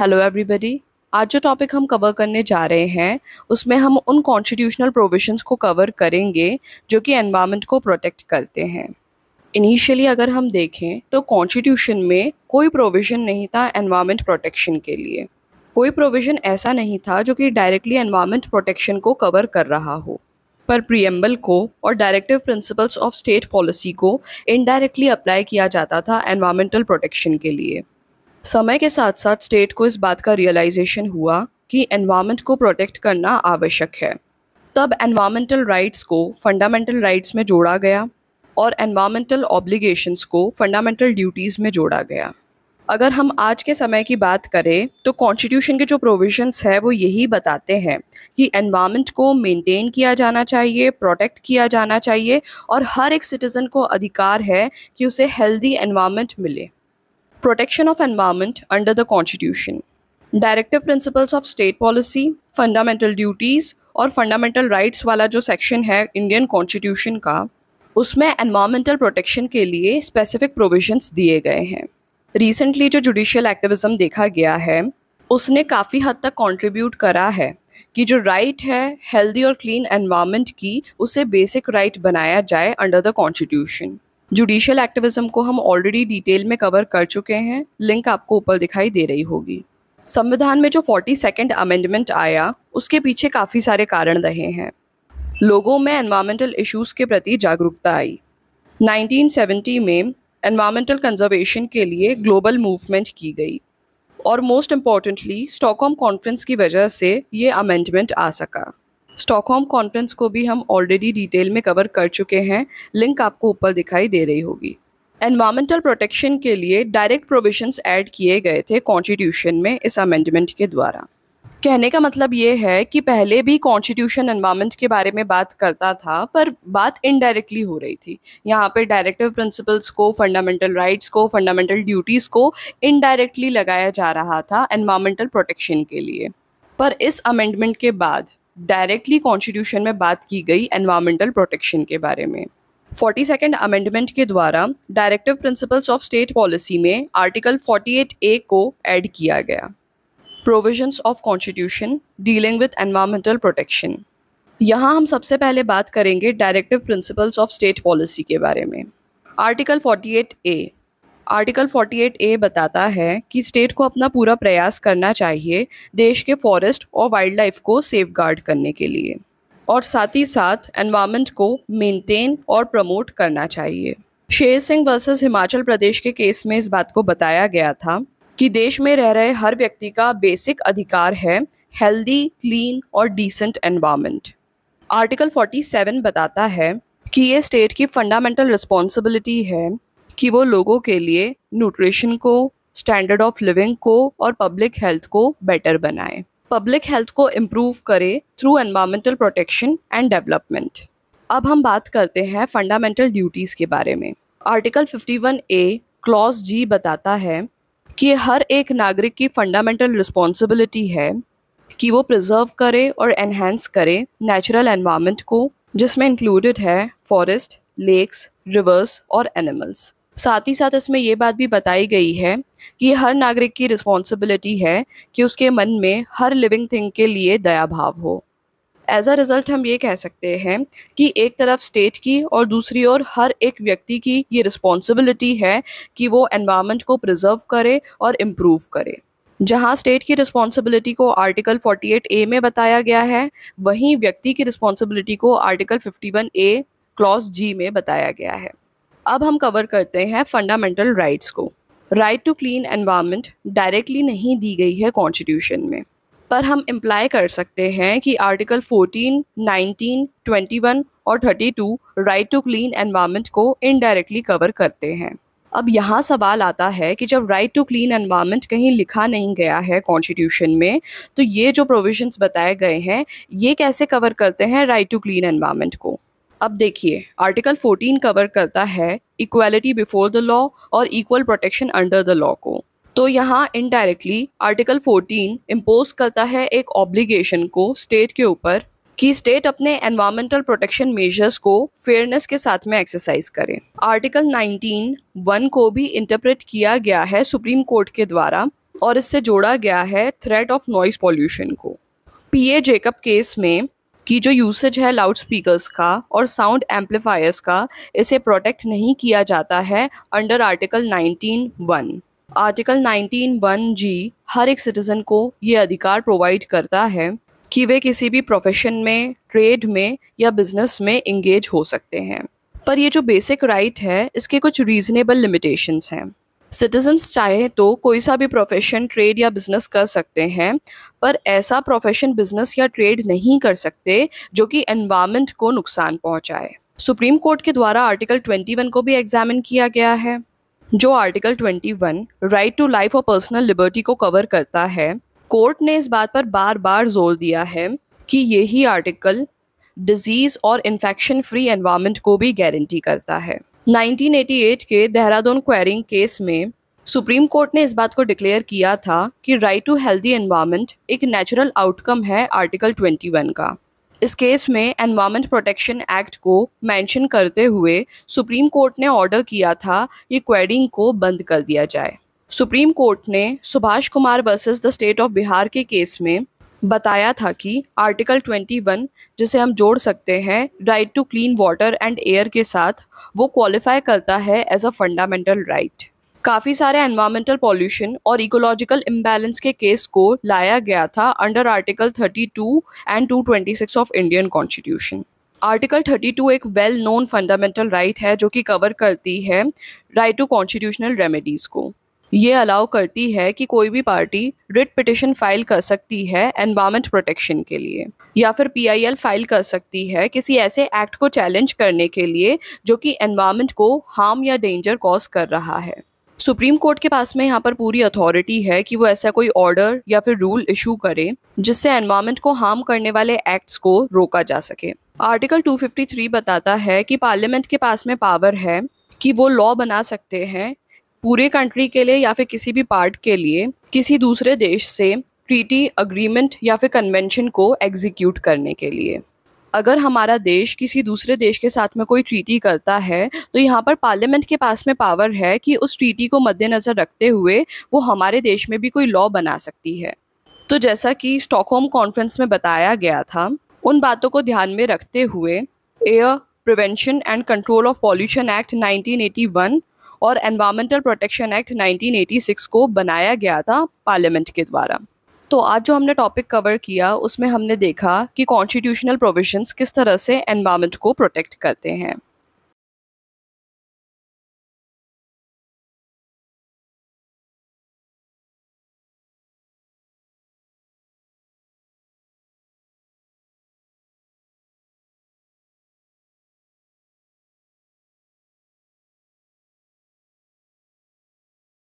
hello everybody आज जो topic हम कवर करने जा रहे हैं उसमें हम उन कॉन्स्टिट्यूशनल प्रोविजंस को कवर करेंगे जो कि एनवायरनमेंट को प्रोटेक्ट करते हैं इनिशियली अगर हम देखें तो कॉन्स्टिट्यूशन में कोई प्रोविज़न नहीं था एनवायरनमेंट प्रोटेक्शन के लिए कोई प्रोविज़न ऐसा नहीं था जो कि डायरेक्टली एनवायरनमेंट प्रोटेक्शन को कवर कर रहा हो पर प्रियम्बल को और directive principles of state policy को इनडायरेक्टली अप्लाई किया जाता था एनवायरमेंटल प्रोटेक्शन के लिए समय के साथ साथ स्टेट को इस बात का रियलाइजेशन हुआ कि एनवायरनमेंट को प्रोटेक्ट करना आवश्यक है तब एनवायरमेंटल राइट्स को फंडामेंटल राइट्स में जोड़ा गया और एनवायरमेंटल ऑब्लिगेशंस को फंडामेंटल ड्यूटीज़ में जोड़ा गया अगर हम आज के समय की बात करें तो कॉन्स्टिट्यूशन के जो प्रोविजंस है वो यही बताते हैं कि एनवायरनमेंट को मेंटेन किया जाना चाहिए प्रोटेक्ट किया जाना चाहिए और हर एक सिटीज़न को अधिकार है कि उसे हेल्दी एनवायरनमेंट मिले protection of environment under the constitution directive principles of state policy fundamental duties और फंडामेंटल राइट्स वाला जो सेक्शन है इंडियन कॉन्स्टिट्यूशन का उसमें एनवायरमेंटल प्रोटेक्शन के लिए स्पेसिफिक प्रोविजंस दिए गए हैं रिसेंटली जो जुडिशियल एक्टिविज़म देखा गया है उसने काफ़ी हद तक कंट्रीब्यूट करा है कि जो राइट है हेल्दी और क्लीन एनवायरमेंट की उसे बेसिक राइट बनाया जाए under the constitution judicial activism को हम ऑलरेडी डिटेल में कवर कर चुके हैं लिंक आपको ऊपर दिखाई दे रही होगी संविधान में जो फोर्टी सेकेंड अमेंडमेंट आया उसके पीछे काफ़ी सारे कारण रहे हैं लोगों में एनवायरमेंटल इश्यूज के प्रति जागरूकता आई 1970 में एनवायरमेंटल कंजर्वेशन के लिए ग्लोबल मूवमेंट की गई और मोस्ट इम्पॉर्टेंटली स्टॉकहोम कॉन्फ्रेंस की वजह से ये अमेंडमेंट आ सका स्टॉकहोम कॉन्फ्रेंस को भी हम ऑलरेडी डिटेल में कवर कर चुके हैं लिंक आपको ऊपर दिखाई दे रही होगी एनवायरमेंटल प्रोटेक्शन के लिए डायरेक्ट प्रोविजंस ऐड किए गए थे कॉन्स्टिट्यूशन में इस अमेंडमेंट के द्वारा कहने का मतलब ये है कि पहले भी कॉन्स्टिट्यूशन एनवायरमेंट के बारे में बात करता था पर बात इनडायरेक्टली हो रही थी यहाँ पर डायरेक्टिव प्रिंसिपल्स को फंडामेंटल राइट्स को फंडामेंटल ड्यूटीज़ को इनडायरेक्टली लगाया जा रहा था एनवायरमेंटल प्रोटेक्शन के लिए पर इस अमेंडमेंट के बाद डायरेक्टली कॉन्स्टिट्यूशन में बात की गई एनवायरमेंटल प्रोटेक्शन के बारे में फोर्टी सेकेंड अमेंडमेंट के द्वारा directive principles of state policy में आर्टिकल फोर्टी एट ए को एड किया गया provision of constitution dealing with environmental protection यहाँ हम सबसे पहले बात करेंगे directive principles of state policy के बारे में article forty eight A article 48 A बताता है कि स्टेट को अपना पूरा प्रयास करना चाहिए देश के फॉरेस्ट और वाइल्ड लाइफ को सेफ करने के लिए और साथ ही साथ एनवायरमेंट को मेंटेन और प्रमोट करना चाहिए शेर सिंह वर्सेस हिमाचल प्रदेश के केस में इस बात को बताया गया था कि देश में रह रहे हर व्यक्ति का बेसिक अधिकार है हेल्दी क्लीन और डिसेंट एनवायरमेंट आर्टिकल 47 बताता है कि ये स्टेट की फंडामेंटल रिस्पॉन्सिबिलिटी है कि वो लोगों के लिए न्यूट्रिशन को स्टैंडर्ड ऑफ लिविंग को और पब्लिक हेल्थ को बेटर बनाए पब्लिक हेल्थ को इम्प्रूव करे through environmental protection and development अब हम बात करते हैं फंडामेंटल ड्यूटीज़ के बारे में आर्टिकल 51 ए क्लॉज जी बताता है कि हर एक नागरिक की फंडामेंटल रिस्पॉन्सिबिलिटी है कि वो प्रिजर्व करे और एनहेंस करे नेचुरल एनवायरमेंट को जिसमें इंक्लूडेड है फॉरेस्ट लेक्स रिवर्स और एनिमल्स साथ ही साथ इसमें ये बात भी बताई गई है कि हर नागरिक की रिस्पॉन्सिबिलिटी है कि उसके मन में हर लिविंग थिंग के लिए दया भाव हो एज अ रिज़ल्ट हम ये कह सकते हैं कि एक तरफ स्टेट की और दूसरी ओर हर एक व्यक्ति की ये रिस्पॉन्सिबिलिटी है कि वो एनवामेंट को प्रिजर्व करे और इम्प्रूव करे जहाँ स्टेट की रिस्पॉन्सिबिलिटी को आर्टिकल 48 ए में बताया गया है वहीं व्यक्ति की रिस्पॉन्सिबिलिटी को आर्टिकल 51 ए क्लॉज जी में बताया गया है अब हम कवर करते हैं फंडामेंटल राइट्स को right to clean environment directly नहीं दी गई है कॉन्स्टिट्यूशन में पर हम इम्प्लाई कर सकते हैं कि आर्टिकल 14, 19, 21 और 32 राइट टू क्लीन एनवायरनमेंट को इनडायरेक्टली कवर करते हैं अब यहाँ सवाल आता है कि जब राइट टू क्लीन एनवायरनमेंट कहीं लिखा नहीं गया है कॉन्स्टिट्यूशन में तो ये जो प्रोविजंस बताए गए हैं ये कैसे कवर करते हैं राइट टू क्लीन एनवायरनमेंट को अब देखिए आर्टिकल 14 कवर करता है इक्वालिटी बिफोर द लॉ और equal protection under the law को तो यहाँ इनडायरेक्टली आर्टिकल 14 इम्पोज करता है एक ऑब्लिगेशन को स्टेट के ऊपर कि स्टेट अपने एनवायरमेंटल प्रोटेक्शन मेजर्स को फेयरनेस के साथ में एक्सरसाइज करें आर्टिकल 19 वन को भी इंटरप्रेट किया गया है सुप्रीम कोर्ट के द्वारा और इससे जोड़ा गया है थ्रेट ऑफ नॉइज़ पॉल्यूशन को पीए जेकब केस में कि जो यूसेज है लाउड स्पीकर्स का और साउंड एम्पलीफायर्स का इसे प्रोटेक्ट नहीं किया जाता है under article 19 one article 19 one G हर एक सिटीज़न को ये अधिकार प्रोवाइड करता है कि वे किसी भी प्रोफेशन में ट्रेड में या बिजनेस में इंगेज हो सकते हैं पर ये जो बेसिक राइट right है इसके कुछ रीज़नेबल लिमिटेशंस हैं सिटीजन्स चाहे तो कोई सा भी प्रोफेशन ट्रेड या बिजनेस कर सकते हैं पर ऐसा प्रोफेशन बिजनेस या ट्रेड नहीं कर सकते जो कि एनवायरमेंट को नुकसान पहुंचाए सुप्रीम कोर्ट के द्वारा आर्टिकल 21 को भी एग्जामिन किया गया है जो आर्टिकल 21 राइट टू लाइफ और पर्सनल लिबर्टी को कवर करता है कोर्ट ने इस बात पर बार बार जोर दिया है कि यही आर्टिकल डिजीज़ और इन्फेक्शन फ्री एनवायरमेंट को भी गारंटी करता है 1988 के देहरादून क्वेरिंग केस में सुप्रीम कोर्ट ने इस बात को डिक्लेयर किया था कि राइट टू हेल्दी एनवायरनमेंट एक नेचुरल आउटकम है आर्टिकल 21 का इस केस में एनवायरमेंट प्रोटेक्शन एक्ट को मेंशन करते हुए सुप्रीम कोर्ट ने ऑर्डर किया था कि क्वेरिंग को बंद कर दिया जाए सुप्रीम कोर्ट ने Subhash Kumar versus the state of Bihar के केस में बताया था कि आर्टिकल 21 जिसे हम जोड़ सकते हैं right to clean water and air के साथ वो क्वालिफाई करता है एज अ फंडामेंटल राइट काफ़ी सारे एनवायरमेंटल पॉल्यूशन और इकोलॉजिकल इम्बैलेंस के केस को लाया गया था under article 32 and 226 of Indian constitution article 32 एक वेल नोन फंडामेंटल राइट है जो कि कवर करती है राइट टू कॉन्स्टिट्यूशनल रेमेडीज़ को ये अलाउ करती है कि कोई भी पार्टी रिट पिटिशन फाइल कर सकती है एनवायरमेंट प्रोटेक्शन के लिए या फिर पीआईएल फाइल कर सकती है किसी ऐसे एक्ट को चैलेंज करने के लिए जो कि एनवायरमेंट को हार्म या डेंजर कॉज कर रहा है सुप्रीम कोर्ट के पास में यहाँ पर पूरी अथॉरिटी है कि वो ऐसा कोई ऑर्डर या फिर रूल इशू करे जिससे एनवायरमेंट को हार्म करने वाले एक्ट्स को रोका जा सके आर्टिकल 253 बताता है कि पार्लियामेंट के पास में पावर है कि वो लॉ बना सकते हैं पूरे कंट्री के लिए या फिर किसी भी पार्ट के लिए किसी दूसरे देश से ट्रीटी अग्रीमेंट या फिर कन्वेंशन को एग्जीक्यूट करने के लिए अगर हमारा देश किसी दूसरे देश के साथ में कोई ट्रीटी करता है तो यहाँ पर पार्लियामेंट के पास में पावर है कि उस ट्रीटी को मद्देनज़र रखते हुए वो हमारे देश में भी कोई लॉ बना सकती है तो जैसा कि स्टॉकहोम कॉन्फ्रेंस में बताया गया था उन बातों को ध्यान में रखते हुए air prevention and control of pollution act 1981 और एनवायरमेंटल प्रोटेक्शन एक्ट 1986 को बनाया गया था पार्लियामेंट के द्वारा तो आज जो हमने टॉपिक कवर किया उसमें हमने देखा कि कॉन्स्टिट्यूशनल प्रोविजंस किस तरह से एनवायरमेंट को प्रोटेक्ट करते हैं